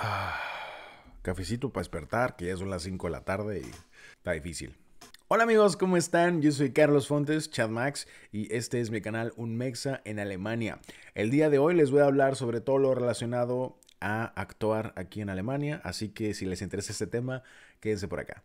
Ah, cafecito para despertar, que ya son las 5 de la tarde y está difícil. Hola amigos, ¿cómo están? Yo soy Carlos Fontes, Max y este es mi canal Un Mexa en Alemania. El día de hoy les voy a hablar sobre todo lo relacionado a actuar aquí en Alemania, así que si les interesa este tema, quédense por acá.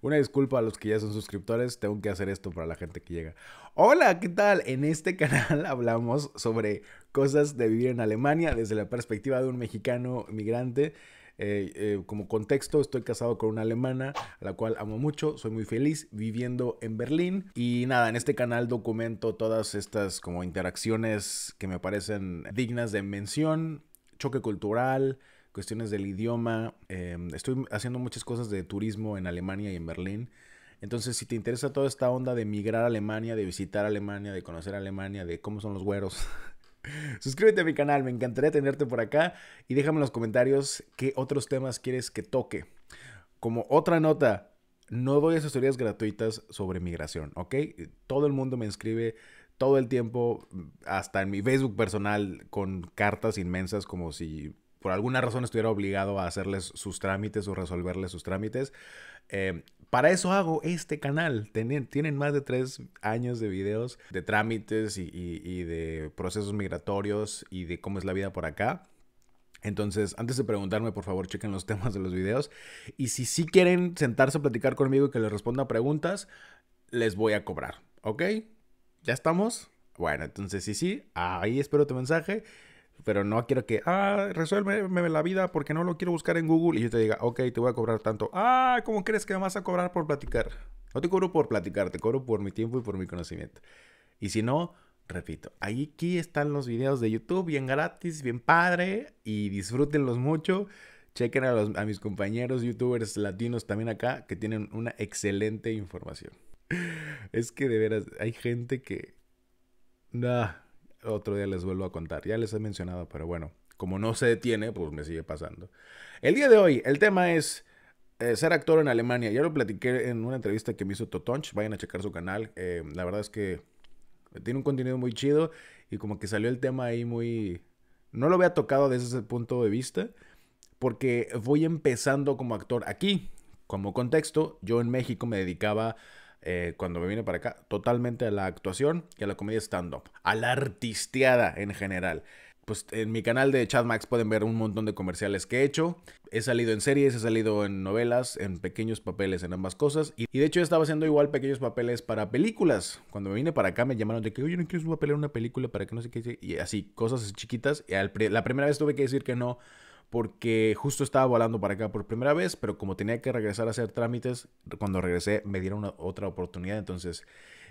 Una disculpa a los que ya son suscriptores, tengo que hacer esto para la gente que llega. Hola, ¿qué tal? En este canal hablamos sobre cosas de vivir en Alemania desde la perspectiva de un mexicano migrante. Eh, eh, como contexto, estoy casado con una alemana, a la cual amo mucho, soy muy feliz viviendo en Berlín. Y nada, en este canal documento todas estas como interacciones que me parecen dignas de mención, choque cultural, cuestiones del idioma. Em, estoy haciendo muchas cosas de turismo en Alemania y en Berlín. Entonces, si te interesa toda esta onda de migrar a Alemania, de visitar Alemania, de conocer Alemania, de cómo son los güeros, suscríbete a mi canal, me encantaría tenerte por acá y déjame en los comentarios qué otros temas quieres que toque. Como otra nota, no doy asesorías gratuitas sobre migración, ¿ok? Todo el mundo me inscribe todo el tiempo, mm, hasta en mi Facebook personal, con cartas inmensas como si por alguna razón estuviera obligado a hacerles sus trámites o resolverles sus trámites. Eh, para eso hago este canal. Tienen, más de tres años de videos de trámites y, y de procesos migratorios y de cómo es la vida por acá. Entonces, antes de preguntarme, por favor, chequen los temas de los videos. Y si sí quieren sentarse a platicar conmigo y que les responda preguntas, les voy a cobrar. ¿Ok? ¿Ya estamos? Bueno, entonces sí, sí, ahí espero tu mensaje. Pero no quiero que, ah, resuélveme la vida porque no lo quiero buscar en Google y yo te diga, ok, te voy a cobrar tanto. Ah, ¿cómo crees que me vas a cobrar por platicar? No te cobro por platicar, te cobro por mi tiempo y por mi conocimiento. Y si no, repito, aquí están los videos de YouTube, bien gratis, bien padre, y disfrútenlos mucho. Chequen a, a mis compañeros youtubers latinos también acá, que tienen una excelente información. Es que de veras, hay gente que... Nah, otro día les vuelvo a contar. Ya les he mencionado, pero bueno, como no se detiene, pues me sigue pasando. El día de hoy, el tema es eh, ser actor en Alemania. Ya lo platiqué en una entrevista que me hizo Totonch. Vayan a checar su canal. Eh, la verdad es que tiene un contenido muy chido y como que salió el tema ahí muy... No lo había tocado desde ese punto de vista porque voy empezando como actor aquí. Como contexto, yo en México me dedicaba eh, cuando me vine para acá, totalmente a la actuación y a la comedia stand-up, a la artisteada en general. Pues en mi canal de Chad Max pueden ver un montón de comerciales que he hecho. He salido en series, he salido en novelas, en pequeños papeles, en ambas cosas. Y, de hecho estaba haciendo igual pequeños papeles para películas. Cuando me vine para acá me llamaron de que, oye, no quiero un papel en una película para que no sé qué. Y así, cosas chiquitas. Y la primera vez tuve que decir que no porque justo estaba volando para acá por primera vez, pero como tenía que regresar a hacer trámites, cuando regresé me dieron otra oportunidad, entonces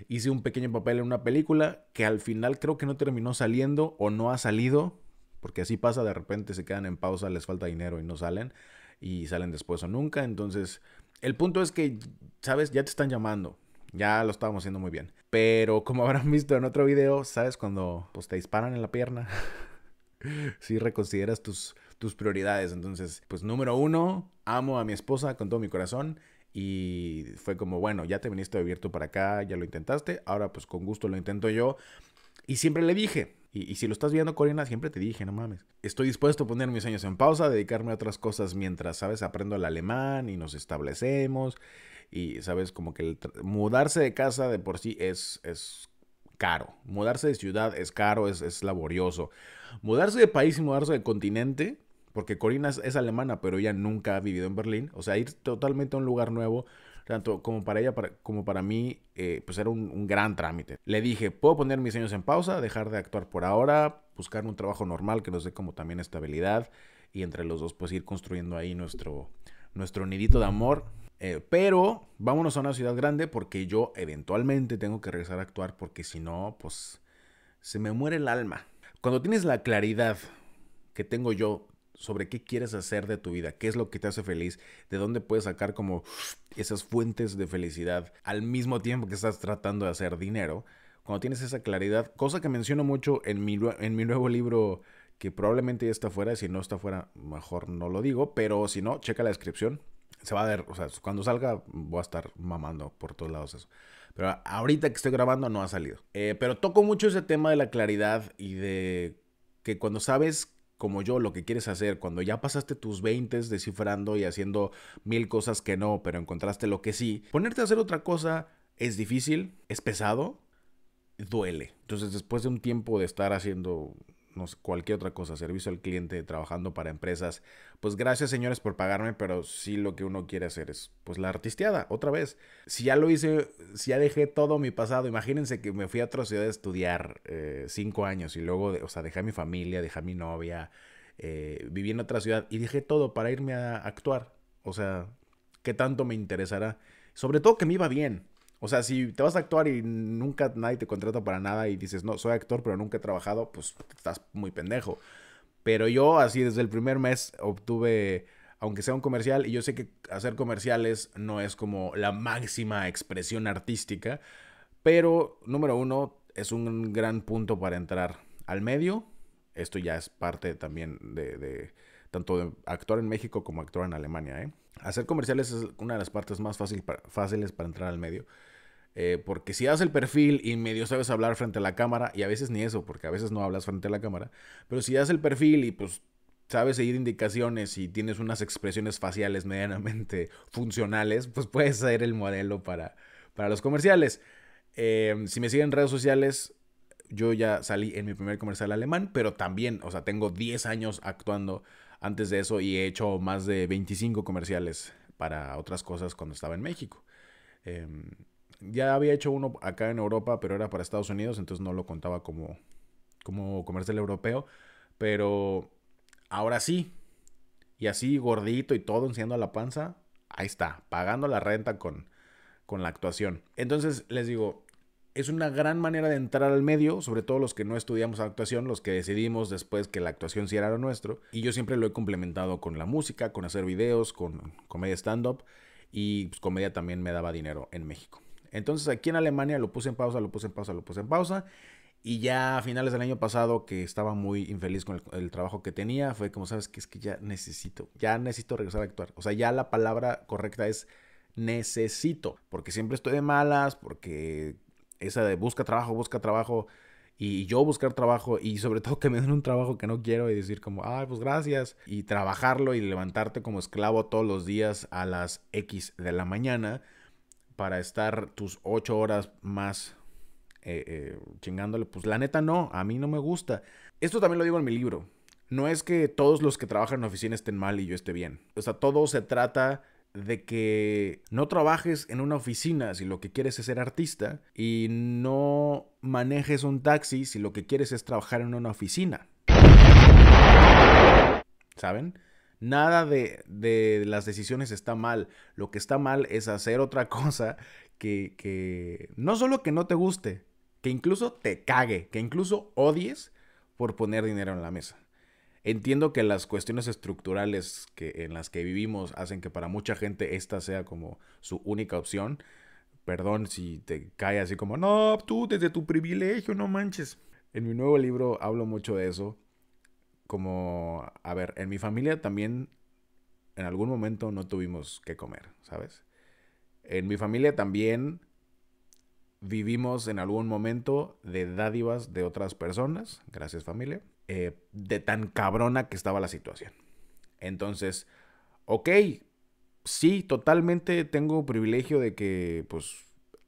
hice un pequeño papel en una película que al final creo que no terminó saliendo o no ha salido, porque así pasa, de repente se quedan en pausa, les falta dinero y no salen, y salen después o nunca, entonces el punto es que, sabes, ya te están llamando, ya lo estábamos haciendo muy bien, pero como habrán visto en otro video, sabes, cuando pues, te disparan en la pierna, si reconsideras tus tus prioridades. Entonces, pues número uno, amo a mi esposa con todo mi corazón. Y fue como, bueno, ya te viniste a vivir para acá, ya lo intentaste, ahora pues con gusto lo intento yo. Y siempre le dije, y, si lo estás viendo, Corina, siempre te dije, no mames. Estoy dispuesto a poner mis años en pausa, dedicarme a otras cosas mientras, ¿sabes? Aprendo el alemán y nos establecemos. Y, ¿sabes? Como que mudarse de casa de por sí es, es caro. Mudarse de ciudad es caro, es, es laborioso. Mudarse de país y mudarse de continente porque Corina es, alemana, pero ella nunca ha vivido en Berlín. O sea, ir totalmente a un lugar nuevo, tanto como para ella como para mí, eh, pues era un, gran trámite. Le dije, puedo poner mis años en pausa, dejar de actuar por ahora, buscar un trabajo normal que nos dé como también estabilidad y entre los dos pues ir construyendo ahí nuestro, nuestro nidito de amor. Eh, pero vámonos a una ciudad grande porque yo eventualmente tengo que regresar a actuar porque si no, pues se me muere el alma. Cuando tienes la claridad que tengo yo sobre qué quieres hacer de tu vida, qué es lo que te hace feliz, de dónde puedes sacar como esas fuentes de felicidad al mismo tiempo que estás tratando de hacer dinero. Cuando tienes esa claridad, cosa que menciono mucho en mi, en mi nuevo libro que probablemente ya está fuera, si no está fuera, mejor no lo digo, pero si no, checa la descripción. Se va a ver, o sea, cuando salga voy a estar mamando por todos lados eso. Pero ahorita que estoy grabando no ha salido. Eh, pero toco mucho ese tema de la claridad y de que cuando sabes como yo lo que quieres hacer, cuando ya pasaste tus 20 descifrando y haciendo mil cosas que no, pero encontraste lo que sí, ponerte a hacer otra cosa es difícil, es pesado, duele. Entonces después de un tiempo de estar haciendo no cualquier otra cosa, servicio al cliente, trabajando para empresas. Pues gracias señores por pagarme, pero sí lo que uno quiere hacer es pues la artisteada, otra vez. Si ya lo hice, si ya dejé todo mi pasado, imagínense que me fui a otra ciudad a estudiar eh, cinco años y luego, o sea, dejé a mi familia, dejé a mi novia, eh, viví en otra ciudad y dejé todo para irme a actuar. O sea, ¿qué tanto me interesará? Sobre todo que me iba bien. O sea, si te vas a actuar y nunca nadie te contrata para nada y dices, no, soy actor pero nunca he trabajado, pues estás muy pendejo. Pero yo así desde el primer mes obtuve, aunque sea un comercial, y yo sé que hacer comerciales no es como la máxima expresión artística, pero número uno, es un gran punto para entrar al medio. Esto ya es parte también de, de tanto de actuar en México como actuar en Alemania. ¿eh? Hacer comerciales es una de las partes más fácil fáciles para entrar al medio. Eh, porque si haces el perfil y medio sabes hablar frente a la cámara, y a veces ni eso, porque a veces no hablas frente a la cámara, pero si das el perfil y pues sabes seguir indicaciones y tienes unas expresiones faciales medianamente funcionales, pues puedes ser el modelo para, para los comerciales. Em, si me siguen en redes sociales, yo ya salí en mi primer comercial alemán, pero también, o sea, tengo 10 años actuando antes de eso y he hecho más de 25 comerciales para otras cosas cuando estaba en México. Eh, ya había hecho uno acá en Europa, pero era para Estados Unidos, entonces no lo contaba como, como comercial europeo. Pero ahora sí, y así gordito y todo, enseñando la panza, ahí está, pagando la renta con, con la actuación. Entonces les digo, es una gran manera de entrar al medio, sobre todo los que no estudiamos actuación, los que decidimos después que la actuación sí era lo nuestro. Y yo siempre lo he complementado con la música, con hacer videos, con comedia stand-up y pues, comedia también me daba dinero en México. Entonces aquí en Alemania lo puse en pausa, lo puse en pausa, lo puse en pausa. Y ya a finales del año pasado, que estaba muy infeliz con el, trabajo que tenía, fue como, ¿sabes que Es que ya necesito, ya necesito regresar a actuar. O sea, ya la palabra correcta es necesito, porque siempre estoy de malas, porque esa de busca trabajo, busca trabajo, y yo buscar trabajo, y sobre todo que me den un trabajo que no quiero y decir como, ay, pues gracias, y trabajarlo y levantarte como esclavo todos los días a las X de la mañana para estar tus ocho horas más eh, eh, chingándole. Pues la neta no, a mí no me gusta. Esto también lo digo en mi libro. No es que todos los que trabajan en oficina estén mal y yo esté bien. O sea, todo se trata de que no trabajes en una oficina si lo que quieres es ser artista y no manejes un taxi si lo que quieres es trabajar en una oficina. ¿Saben? Nada de, las decisiones está mal. Lo que está mal es hacer otra cosa que, no solo que no te guste, que incluso te cague, que incluso odies por poner dinero en la mesa. Entiendo que las cuestiones estructurales que, en las que vivimos hacen que para mucha gente esta sea como su única opción. Perdón si te cae así como, no, tú desde tu privilegio, no manches. En mi nuevo libro hablo mucho de eso como, a ver, en mi familia también en algún momento no tuvimos que comer, ¿sabes? En mi familia también vivimos en algún momento de dádivas de otras personas, gracias familia, eh, de tan cabrona que estaba la situación. Entonces, ok, sí, totalmente tengo privilegio de que, pues,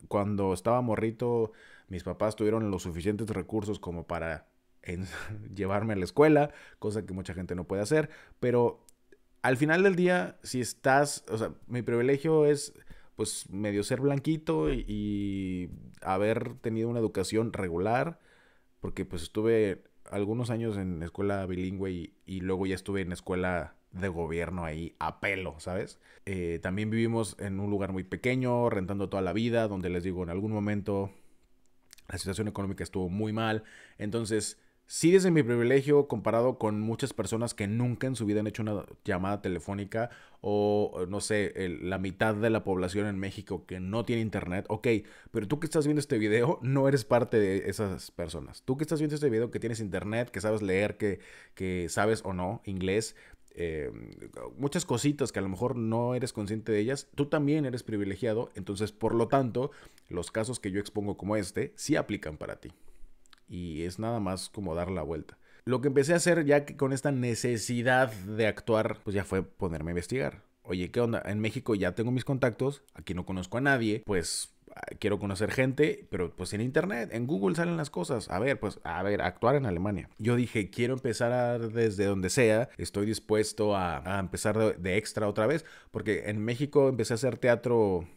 cuando estaba morrito, mis papás tuvieron los suficientes recursos como para en llevarme a la escuela, cosa que mucha gente no puede hacer, pero al final del día, si estás, o sea, mi privilegio es pues medio ser blanquito y, haber tenido una educación regular, porque pues estuve algunos años en escuela bilingüe y, luego ya estuve en escuela de gobierno ahí a pelo, ¿sabes? Eh, también vivimos en un lugar muy pequeño, rentando toda la vida, donde les digo, en algún momento la situación económica estuvo muy mal, entonces sí desde mi privilegio comparado con muchas personas que nunca en su vida han hecho una llamada telefónica o no sé, la mitad de la población en México que no tiene internet, ok, pero tú que estás viendo este video no eres parte de esas personas. Tú que estás viendo este video que tienes internet, que sabes leer, que, que sabes o no inglés. Eh, muchas cositas que a lo mejor no eres consciente de ellas, tú también eres privilegiado, entonces por lo tanto los casos que yo expongo como este sí aplican para ti y es nada más como dar la vuelta. Lo que empecé a hacer ya que con esta necesidad de actuar, pues ya fue ponerme a investigar. Oye, ¿qué onda? En México ya tengo mis contactos, aquí no conozco a nadie, pues ah, quiero conocer gente, pero pues en internet, en Google salen las cosas. A ver, pues a ver, actuar en Alemania. Yo dije, quiero empezar desde donde sea, estoy dispuesto a, empezar de, de, extra otra vez, porque en México empecé a hacer teatro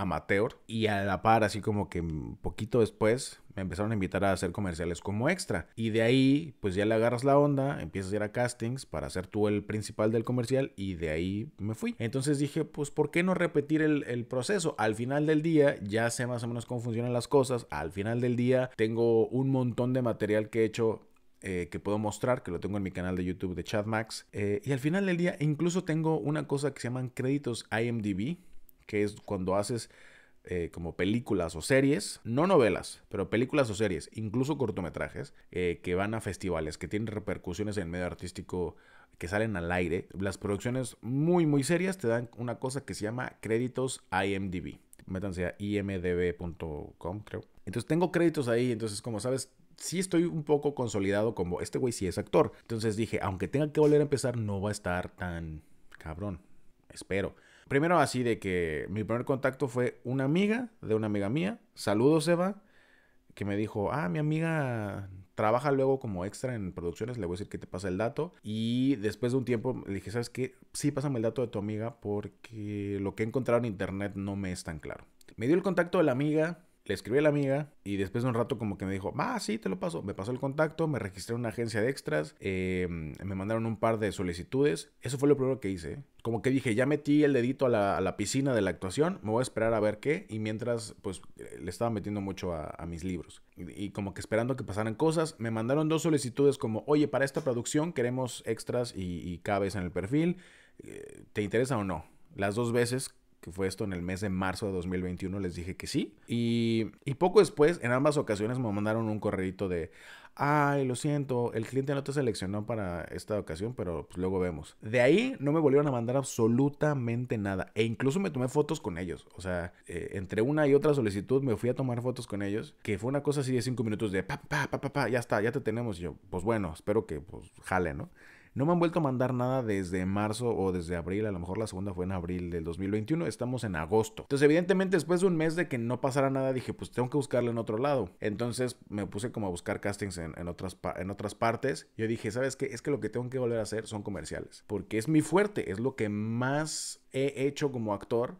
amateur y a la par, así como que poquito después, me empezaron a invitar a hacer comerciales como extra. Y de ahí, pues ya le agarras la onda, empiezas a ir a castings para ser tú el principal del comercial y de ahí me fui. Entonces dije, pues, ¿por qué no repetir el, proceso? Al final del día ya sé más o menos cómo funcionan las cosas. Al final del día tengo un montón de material que he hecho eh, que puedo mostrar, que lo tengo en mi canal de YouTube de ChatMax. Eh, y al final del día incluso tengo una cosa que se llaman créditos IMDB, que es cuando haces eh, como películas o series, no novelas, pero películas o series, incluso cortometrajes, eh, que van a festivales, que tienen repercusiones en medio artístico, que salen al aire. Las producciones muy, muy serias te dan una cosa que se llama créditos IMDB. Métanse a imdb.com, creo. Entonces tengo créditos ahí, entonces como sabes, sí estoy un poco consolidado como este güey sí es actor. Entonces dije, aunque tenga que volver a empezar, no va a estar tan cabrón. Espero primero así de que mi primer contacto fue una amiga de una amiga mía, saludos Eva, que me dijo, ah, mi amiga trabaja luego como extra en producciones, le voy a decir que te pasa el dato. Y después de un tiempo le dije, ¿sabes qué? Sí, pásame el dato de tu amiga porque lo que he encontrado en internet no me es tan claro. Me dio el contacto de la amiga, le escribí a la amiga y después de un rato como que me dijo, ah, sí, te lo paso. Me pasó el contacto, me registré en una agencia de extras, em, me mandaron un par de solicitudes. Eso fue lo primero que hice. Como que dije, ya metí el dedito a la, piscina de la actuación, me voy a esperar a ver qué. Y mientras, pues, le estaba metiendo mucho a, mis libros. Y, como que esperando que pasaran cosas, me mandaron dos solicitudes como, oye, para esta producción queremos extras y, y en el perfil. Eh, ¿Te interesa o no? Las dos veces que fue esto en el mes de marzo de 2021, les dije que sí. Y, poco después, en ambas ocasiones, me mandaron un correo de, ay, lo siento, el cliente no te seleccionó para esta ocasión, pero pues luego vemos. De ahí no me volvieron a mandar absolutamente nada. E incluso me tomé fotos con ellos. O sea, eh, entre una y otra solicitud me fui a tomar fotos con ellos, que fue una cosa así de cinco minutos de, pa, pa, pa, pa, ya está, ya te tenemos. Y yo, pues bueno, espero que pues, jale, ¿no? No me han vuelto a mandar nada desde marzo o desde abril, a lo mejor la segunda fue en abril del 2021, estamos en agosto. Entonces, evidentemente, después de un mes de que no pasara nada, dije, pues tengo que buscarlo en otro lado. Entonces me puse como a buscar castings en, otras, en otras partes. Yo dije, ¿sabes qué? Es que lo que tengo que volver a hacer son comerciales, porque es mi fuerte, es lo que más he hecho como actor,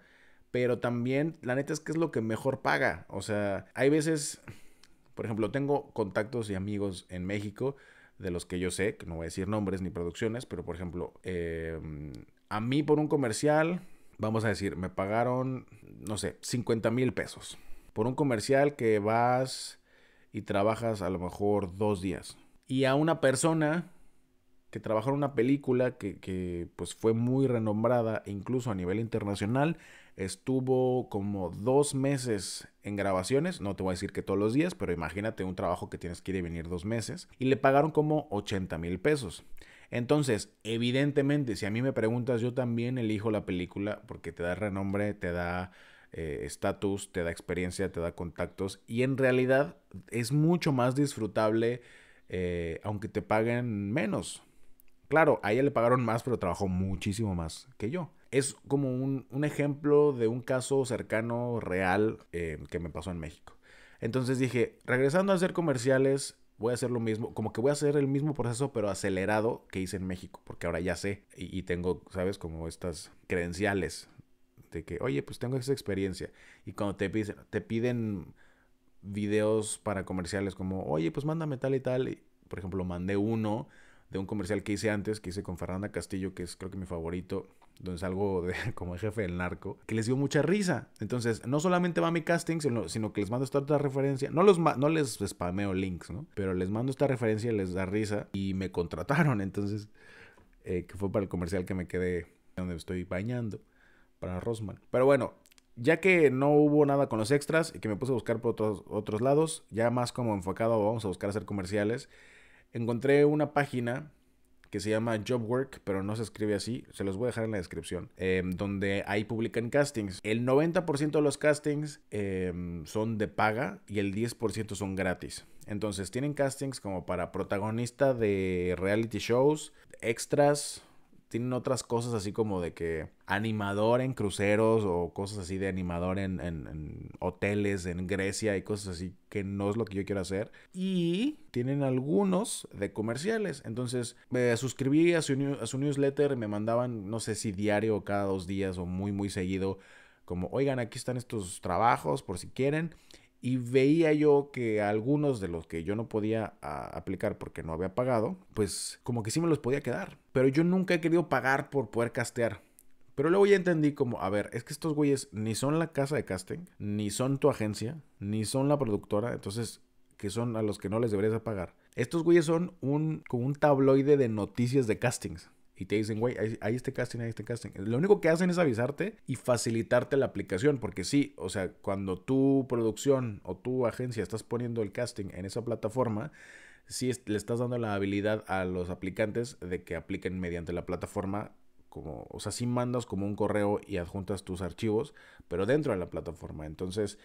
pero también, la neta es que es lo que mejor paga. O sea, hay veces, por ejemplo, tengo contactos y amigos en México de los que yo sé, que no voy a decir nombres ni producciones, pero por ejemplo, em, a mí por un comercial, vamos a decir, me pagaron, no sé, 50 mil pesos. Por un comercial que vas y trabajas a lo mejor dos días. Y a una persona que trabajó en una película que, pues fue muy renombrada, incluso a nivel internacional, estuvo como dos meses en grabaciones, no te voy a decir que todos los días, pero imagínate un trabajo que tienes que ir y venir dos meses, y le pagaron como 80 mil pesos. Entonces, evidentemente, si a mí me preguntas, yo también elijo la película porque te da renombre, te da eh, estatus, te da experiencia, te da contactos, y en realidad es mucho más disfrutable eh, aunque te paguen menos. Claro, a ella le pagaron más, pero trabajó muchísimo más que yo es como un, ejemplo de un caso cercano, real, eh, que me pasó en México. Entonces dije, regresando a hacer comerciales, voy a hacer lo mismo, como que voy a hacer el mismo proceso, pero acelerado que hice en México, porque ahora ya sé y, tengo, ¿sabes? Como estas credenciales de que, oye, pues tengo esa experiencia. Y cuando te piden, te piden videos para comerciales como, oye, pues mándame tal y tal. Y, por ejemplo, mandé uno de un comercial que hice antes, que hice con Fernanda Castillo, que es creo que mi favorito, donde salgo de, como jefe del narco, que les dio mucha risa. Entonces, no solamente va mi casting, sino, que les mando esta otra referencia. No, los no les spameo links, ¿no? Pero les mando esta referencia, les da risa y me contrataron. Entonces, eh, que fue para el comercial que me quedé donde estoy bañando para Rosman. Pero bueno, ya que no hubo nada con los extras y que me puse a buscar por otros, otros lados, ya más como enfocado, vamos a buscar hacer comerciales, encontré una página que se llama Job Work, pero no se escribe así, se los voy a dejar en la descripción, em, donde ahí publican castings. El 90% de los castings em, son de paga y el 10% son gratis. Entonces tienen castings como para protagonista de reality shows, extras, tienen otras cosas así como de que animador en cruceros o cosas así de animador en, hoteles en Grecia y cosas así que no es lo que yo quiero hacer. Y tienen algunos de comerciales. Entonces me suscribí a su, newsletter, me mandaban no sé si diario o cada dos días o muy muy seguido como oigan aquí están estos trabajos por si quieren y veía yo que algunos de los que yo no podía ah, aplicar porque no había pagado, pues como que sí me los podía quedar. Pero yo nunca he querido pagar por poder castear. Pero luego ya entendí como, a ver, es que estos güeyes ni son la casa de casting, ni son tu agencia, ni son la productora, entonces que son a los que no les deberías pagar. Estos güeyes son un, como un tabloide de noticias de castings y te dicen, güey, hay, este casting, hay este casting. Lo único que hacen es avisarte y facilitarte la aplicación, porque sí, o sea, cuando tu producción o tu agencia estás poniendo el casting en esa plataforma, sí le estás dando la habilidad a los aplicantes de que apliquen mediante la plataforma como, o sea, sí mandas como un correo y adjuntas tus archivos, pero dentro de la plataforma. Entonces,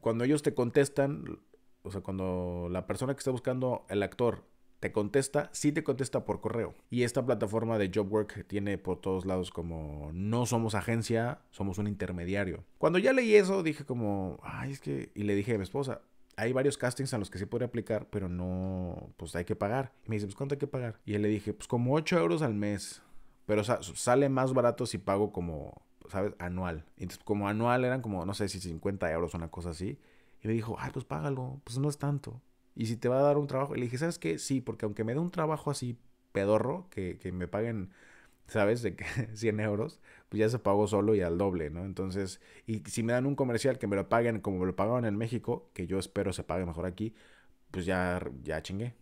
cuando ellos te contestan, o sea, cuando la persona que está buscando el actor te contesta, sí te contesta por correo. Y esta plataforma de JobWork tiene por todos lados como no somos agencia, somos un intermediario. Cuando ya leí eso dije como, ay, es que, y le dije a mi esposa, hay varios castings a los que sí puede aplicar, pero no, pues hay que pagar. Y me dice, pues ¿cuánto hay que pagar? Y él le dije, pues como 8 euros al mes. Pero sale más barato si pago como, ¿sabes? Anual. Entonces, como anual eran como, no sé si 50 euros o una cosa así. Y me dijo, ay, pues págalo, pues no es tanto. Y si te va a dar un trabajo, le dije, ¿sabes qué? Sí, porque aunque me dé un trabajo así pedorro, que, me paguen, ¿sabes? De 100 euros, pues ya se pagó solo y al doble, ¿no? Entonces, y si me dan un comercial que me lo paguen como me lo pagaban en México, que yo espero se pague mejor aquí, pues ya, ya chingué.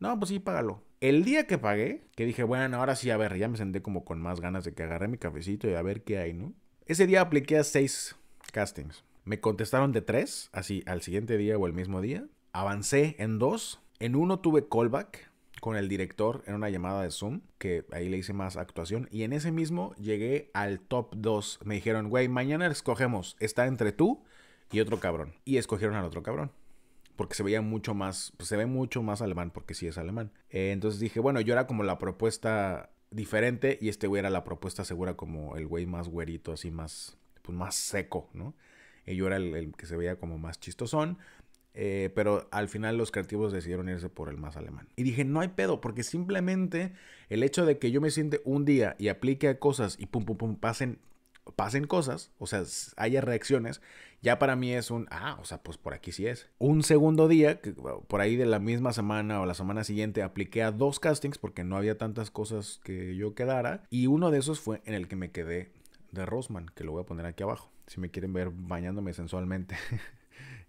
No, pues sí, págalo. El día que pagué, que dije, bueno, ahora sí, a ver, ya me senté como con más ganas de que agarré mi cafecito y a ver qué hay, ¿no? Ese día apliqué a seis castings. Me contestaron de tres, así al siguiente día o el mismo día avancé en dos. En uno tuve callback con el director en una llamada de Zoom, que ahí le hice más actuación. Y en ese mismo llegué al top dos Me dijeron, güey, mañana escogemos, está entre tú y otro cabrón. Y escogieron al otro cabrón. Porque se veía mucho más, pues, se ve mucho más alemán, porque sí es alemán. Eh, entonces dije, bueno, yo era como la propuesta diferente y este güey era la propuesta segura como el güey más güerito, así más, pues más seco, ¿no? Y yo era el, el que se veía como más chistosón. Eh, pero al final los creativos decidieron irse por el más alemán. Y dije, no hay pedo, porque simplemente el hecho de que yo me siente un día y aplique a cosas y pum, pum, pum, pasen, pasen cosas, o sea, haya reacciones, ya para mí es un, ah, o sea, pues por aquí sí es. Un segundo día, por ahí de la misma semana o la semana siguiente, apliqué a dos castings porque no había tantas cosas que yo quedara. Y uno de esos fue en el que me quedé de Rosman, que lo voy a poner aquí abajo, si me quieren ver bañándome sensualmente.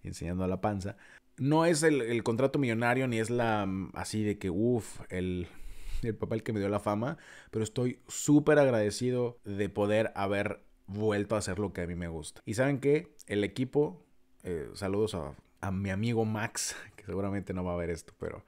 enseñando a la panza. No es el, contrato millonario ni es la mm, así de que, uff, el, papel que me dio la fama, pero estoy súper agradecido de poder haber vuelto a hacer lo que a mí me gusta. Y saben que el equipo, eh, saludos a, mi amigo Max, que seguramente no va a ver esto, pero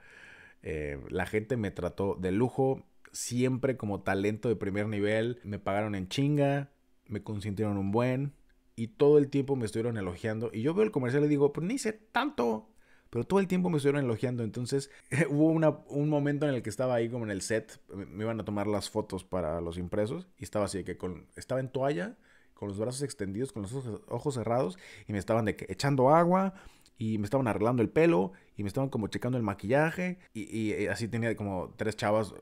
eh, la gente me trató de lujo, siempre como talento de primer nivel, me pagaron en chinga, me consintieron un buen, y todo el tiempo me estuvieron elogiando. Y yo veo el comercial y digo, pues ni hice tanto. Pero todo el tiempo me estuvieron elogiando. Entonces hubo un momento en el que estaba ahí como en el set. Me iban a tomar las fotos para los impresos. Y estaba así de que con, estaba en toalla, con los brazos extendidos, con los ojos, cerrados. Y me estaban echando agua. Y me estaban arreglando el pelo. Y me estaban como checando el maquillaje. y, y así tenía como tres chavas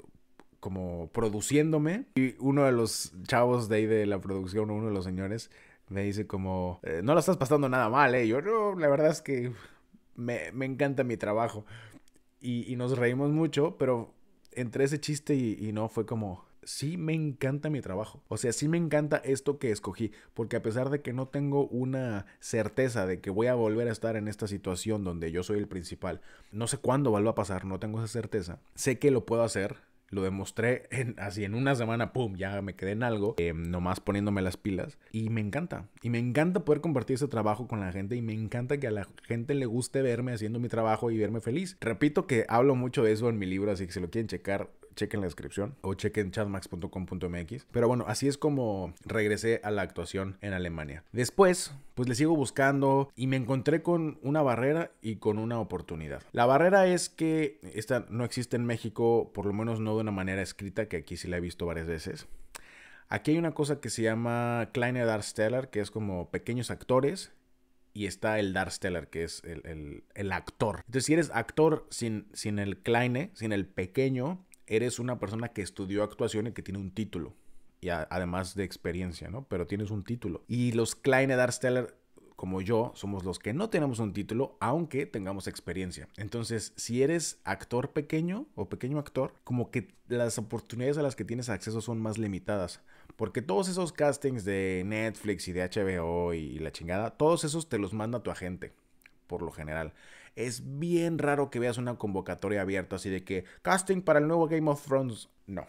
como produciéndome. Y uno de los chavos de ahí de la producción, uno de los señores, me dice como, eh, no lo estás pasando nada mal, ¿eh? Yo, la verdad es que me, encanta mi trabajo. Y, nos reímos mucho, pero entre ese chiste y, no fue como, sí me encanta mi trabajo. O sea, sí me encanta esto que escogí, porque a pesar de que no tengo una certeza de que voy a volver a estar en esta situación donde yo soy el principal, no sé cuándo va a pasar, no tengo esa certeza, sé que lo puedo hacer lo demostré en, así en una semana, ¡pum! Ya me quedé en algo, eh, nomás poniéndome las pilas. Y me encanta. Y me encanta poder compartir ese trabajo con la gente. Y me encanta que a la gente le guste verme haciendo mi trabajo y verme feliz. Repito que hablo mucho de eso en mi libro, así que si lo quieren checar, chequen la descripción o chequen chatmax.com.mx. Pero bueno, así es como regresé a la actuación en Alemania. Después, pues le sigo buscando y me encontré con una barrera y con una oportunidad. La barrera es que esta no existe en México, por lo menos no de una manera escrita, que aquí sí la he visto varias veces. Aquí hay una cosa que se llama Kleine Darsteller, que es como pequeños actores, y está el Darsteller, que es el, actor. Entonces, si eres actor sin, sin el Kleine, sin el pequeño, eres una persona que estudió actuación y que tiene un título. Y además de experiencia, ¿no? Pero tienes un título. Y los Kleine Darsteller, como yo, somos los que no tenemos un título, aunque tengamos experiencia. Entonces, si eres actor pequeño o pequeño actor, como que las oportunidades a las que tienes acceso son más limitadas. Porque todos esos castings de Netflix y de HBO y la chingada, todos esos te los manda tu agente, por lo general. Es bien raro que veas una convocatoria abierta así de que casting para el nuevo Game of Thrones. No.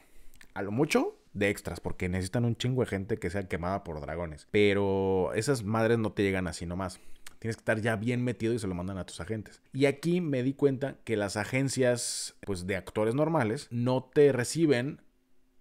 A lo mucho de extras, porque necesitan un chingo de gente que sea quemada por dragones. Pero esas madres no te llegan así nomás. Tienes que estar ya bien metido y se lo mandan a tus agentes. Y aquí me di cuenta que las agencias pues, de actores normales no te reciben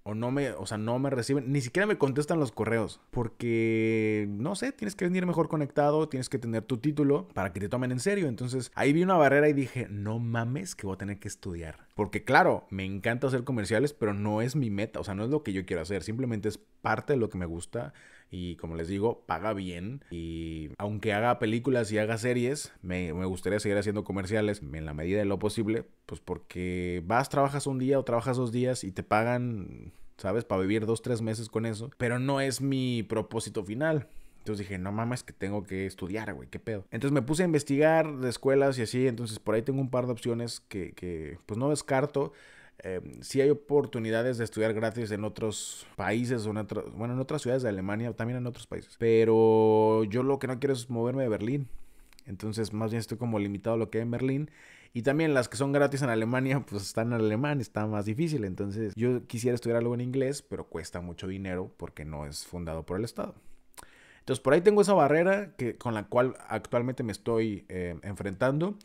o no me, o sea, no me reciben, ni siquiera me contestan los correos, porque no sé, tienes que venir mejor conectado, tienes que tener tu título para que te tomen en serio. Entonces, ahí vi una barrera y dije, "No mames, que voy a tener que estudiar." Porque claro, me encanta hacer comerciales, pero no es mi meta, o sea, no es lo que yo quiero hacer, simplemente es parte de lo que me gusta y como les digo, paga bien. Y aunque haga películas y haga series, me, gustaría seguir haciendo comerciales en la medida de lo posible, pues porque vas, trabajas un día o trabajas dos días y te pagan, ¿sabes? Para vivir dos, tres meses con eso, pero no es mi propósito final. Entonces dije, no mames, que tengo que estudiar, güey, qué pedo. Entonces me puse a investigar de escuelas y así, entonces por ahí tengo un par de opciones que, pues no descarto. Eh, si hay oportunidades de estudiar gratis en otros países, en bueno, en otras ciudades de Alemania, también en otros países. Pero yo lo que no quiero es moverme de Berlín. Entonces, más bien estoy como limitado a lo que hay en Berlín. Y también las que son gratis en Alemania, pues están en alemán, está más difícil. Entonces, yo quisiera estudiar algo en inglés, pero cuesta mucho dinero porque no es fundado por el Estado. Entonces, por ahí tengo esa barrera que, con la cual actualmente me estoy eh, enfrentando.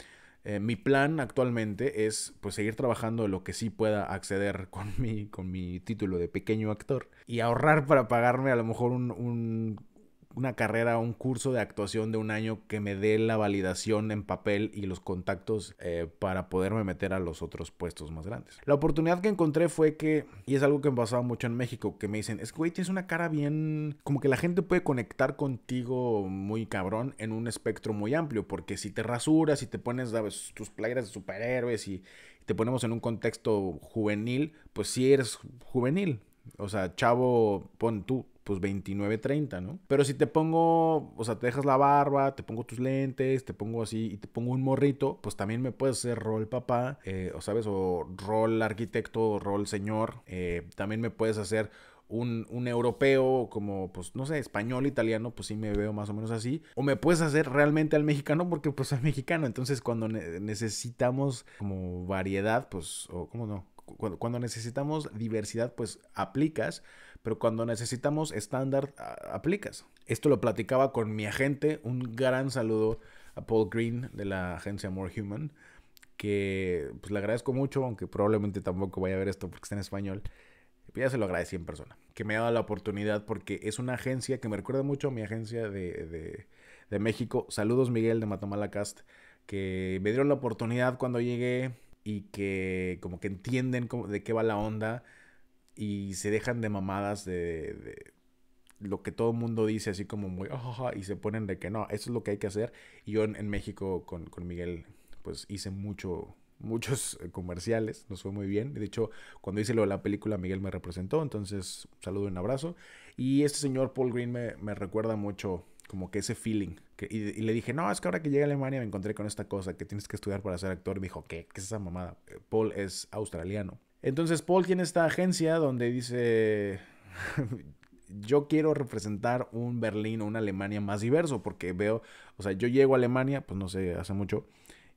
Eh, mi plan actualmente es pues seguir trabajando lo que sí pueda acceder con mi, con mi título de pequeño actor y ahorrar para pagarme a lo mejor un una carrera, un curso de actuación de un año que me dé la validación en papel y los contactos eh, para poderme meter a los otros puestos más grandes. La oportunidad que encontré fue que, y es algo que me pasaba mucho en México, que me dicen, es que, güey, tienes una cara bien, como que la gente puede conectar contigo muy cabrón en un espectro muy amplio, porque si te rasuras y te pones, tus playeras de superhéroes y te ponemos en un contexto juvenil, pues si eres juvenil. O sea, chavo, pon tú, pues 29, 30, ¿no? Pero si te pongo, o sea, te dejas la barba, te pongo tus lentes, te pongo así y te pongo un morrito, pues también me puedes hacer rol papá, eh, o sabes, o rol arquitecto, rol señor, eh, también me puedes hacer un, un, europeo como, pues, no sé, español, italiano, pues sí me veo más o menos así. O me puedes hacer realmente al mexicano porque pues soy mexicano. Entonces cuando necesitamos como variedad, pues, o cómo no, cuando, cuando necesitamos diversidad, pues aplicas pero cuando necesitamos estándar, aplicas. Esto lo platicaba con mi agente, un gran saludo a Paul Green de la agencia More Human, que pues, le agradezco mucho, aunque probablemente tampoco vaya a ver esto porque está en español. ya se lo agradecí en persona, que me ha dado la oportunidad porque es una agencia que me recuerda mucho a mi agencia de, de México. Saludos Miguel de Cast que me dieron la oportunidad cuando llegué y que como que entienden de qué va la onda y se dejan de mamadas de, de lo que todo el mundo dice, así como muy, ah, y se ponen de que no, eso es lo que hay que hacer. Y yo en, México con, con, Miguel, pues hice mucho, muchos eh, comerciales, nos fue muy bien. De hecho, cuando hice lo de la película, Miguel me representó, entonces un saludo y un abrazo. Y este señor Paul Green me, me recuerda mucho como que ese feeling. Que, y, le dije, no, es que ahora que llegué a Alemania me encontré con esta cosa, que tienes que estudiar para ser actor. Y me dijo, ¿qué? ¿Qué es esa mamada? Eh, Paul es australiano. Entonces Paul tiene esta agencia donde dice, yo quiero representar un Berlín o una Alemania más diverso, porque veo, o sea, yo llego a Alemania, pues no sé, hace mucho,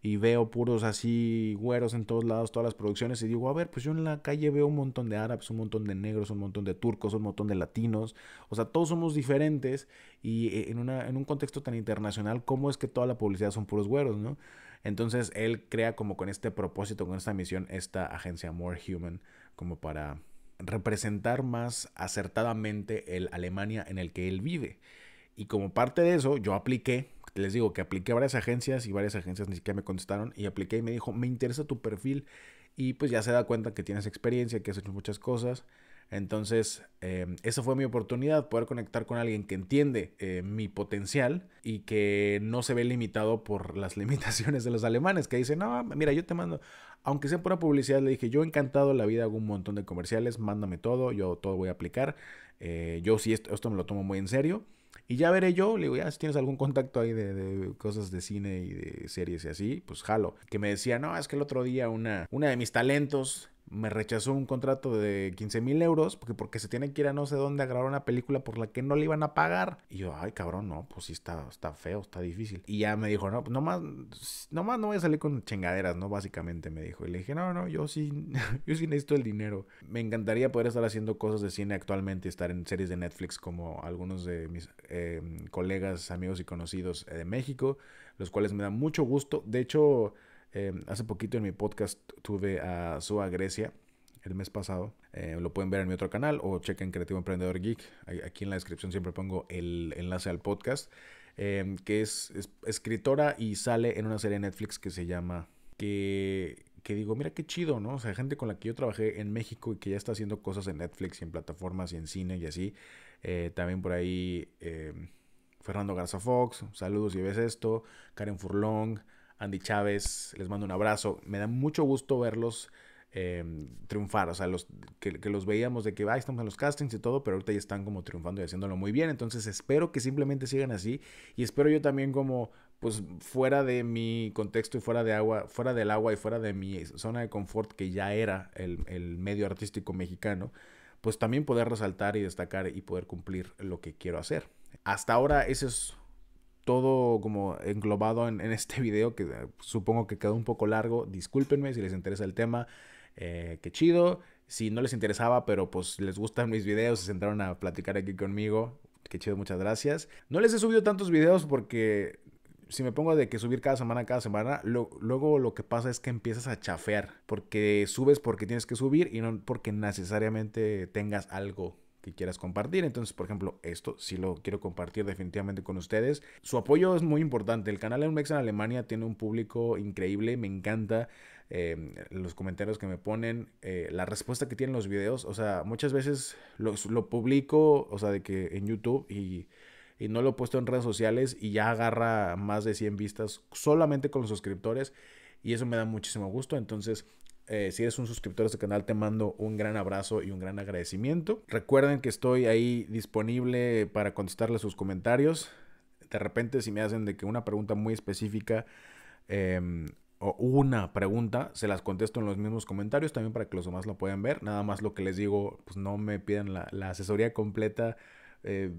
y veo puros así güeros en todos lados, todas las producciones, y digo, a ver, pues yo en la calle veo un montón de árabes, un montón de negros, un montón de turcos, un montón de latinos, o sea, todos somos diferentes, y eh, en, en un contexto tan internacional, ¿cómo es que toda la publicidad son puros güeros, no? Entonces él crea como con este propósito, con esta misión, esta agencia More Human, como para representar más acertadamente el Alemania en el que él vive. Y como parte de eso, yo apliqué, les digo que apliqué a varias agencias y varias agencias ni siquiera me contestaron y apliqué y me dijo, me interesa tu perfil y pues ya se da cuenta que tienes experiencia, que has hecho muchas cosas entonces, em, esa fue mi oportunidad, poder conectar con alguien que entiende eh, mi potencial y que no se ve limitado por las limitaciones de los alemanes, que dicen, no, mira, yo te mando, aunque sea una publicidad, le dije, yo he encantado la vida, hago un montón de comerciales, mándame todo, yo todo voy a aplicar, eh, yo sí, esto, me lo tomo muy en serio. Y ya veré yo, le digo, ya si tienes algún contacto ahí de, cosas de cine y de series y así, pues jalo. Que me decía, no, es que el otro día una, una de mis talentos me rechazó un contrato de 15 mil euros porque, porque se tiene que ir a no sé dónde a grabar una película por la que no le iban a pagar. Y yo, ay, cabrón, no, pues sí está, está feo, está difícil. Y ya me dijo, no, pues nomás, nomás no voy a salir con chingaderas, ¿no? Básicamente me dijo. Y le dije, no, no, yo sí, yo sí necesito el dinero. Me encantaría poder estar haciendo cosas de cine actualmente, estar en series de Netflix como algunos de mis em, colegas, amigos y conocidos eh, de México, los cuales me dan mucho gusto. De hecho, Em, hace poquito en mi podcast tuve a Zoa Grecia el mes pasado. Eh, lo pueden ver en mi otro canal o chequen Creativo Emprendedor Geek. Aquí en la descripción siempre pongo el enlace al podcast. Em, que es, escritora y sale en una serie de Netflix que se llama... Que, digo, mira qué chido, ¿no? O sea, gente con la que yo trabajé en México y que ya está haciendo cosas en Netflix y en plataformas y en cine y así. Eh, también por ahí em, Fernando Garza Fox, saludos y ves esto, Karen Furlong, Andy Chávez, les mando un abrazo. Me da mucho gusto verlos em, triunfar, o sea, los, que, los veíamos de que estamos en los castings y todo, pero ahorita ya están como triunfando y haciéndolo muy bien, entonces espero que simplemente sigan así y espero yo también como pues fuera de mi contexto y fuera de agua, fuera del agua y fuera de mi zona de confort que ya era el, el medio artístico mexicano, pues también poder resaltar y destacar y poder cumplir lo que quiero hacer. Hasta ahora eso es todo como englobado en, este video que eh, supongo que quedó un poco largo. Discúlpenme si les interesa el tema. Eh, qué chido. Si no les interesaba, pero pues les gustan mis videos, se sentaron a platicar aquí conmigo. Qué chido, muchas gracias. No les he subido tantos videos porque si me pongo de que subir cada semana, cada semana, luego lo que pasa es que empiezas a chafear. Porque subes porque tienes que subir y no porque necesariamente tengas algo que quieras compartir. Entonces, por ejemplo, esto sí lo quiero compartir definitivamente con ustedes. Su apoyo es muy importante. El canal Unmex en Alemania tiene un público increíble. Me encanta eh, los comentarios que me ponen, eh, la respuesta que tienen los videos. O sea, muchas veces lo, lo publico, o sea, de que en YouTube y y no lo he puesto en redes sociales y ya agarra más de 100 vistas solamente con los suscriptores y eso me da muchísimo gusto. Entonces, eh, si eres un suscriptor de este canal, te mando un gran abrazo y un gran agradecimiento. Recuerden que estoy ahí disponible para contestarles sus comentarios. De repente, si me hacen de que una pregunta muy específica em, o una pregunta, se las contesto en los mismos comentarios también para que los demás lo puedan ver. Nada más lo que les digo, pues no me pidan la, asesoría completa. Eh,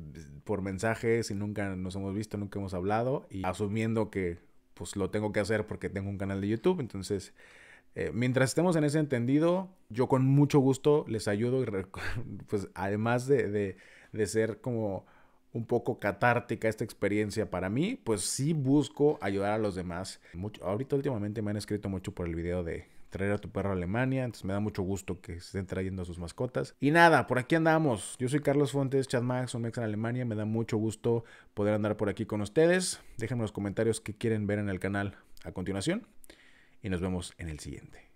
por mensajes y nunca nos hemos visto, nunca hemos hablado y asumiendo que pues lo tengo que hacer porque tengo un canal de YouTube, entonces eh, mientras estemos en ese entendido, yo con mucho gusto les ayudo, y pues además de, ser como un poco catártica esta experiencia para mí, pues sí busco ayudar a los demás. ahorita últimamente me han escrito mucho por el video de traer a tu perro a Alemania, entonces me da mucho gusto que estén trayendo a sus mascotas. Y nada, por aquí andamos. Yo soy Carlos Fontes, Chad Max, un mex en Alemania, me da mucho gusto poder andar por aquí con ustedes. Déjenme los comentarios que quieren ver en el canal a continuación y nos vemos en el siguiente.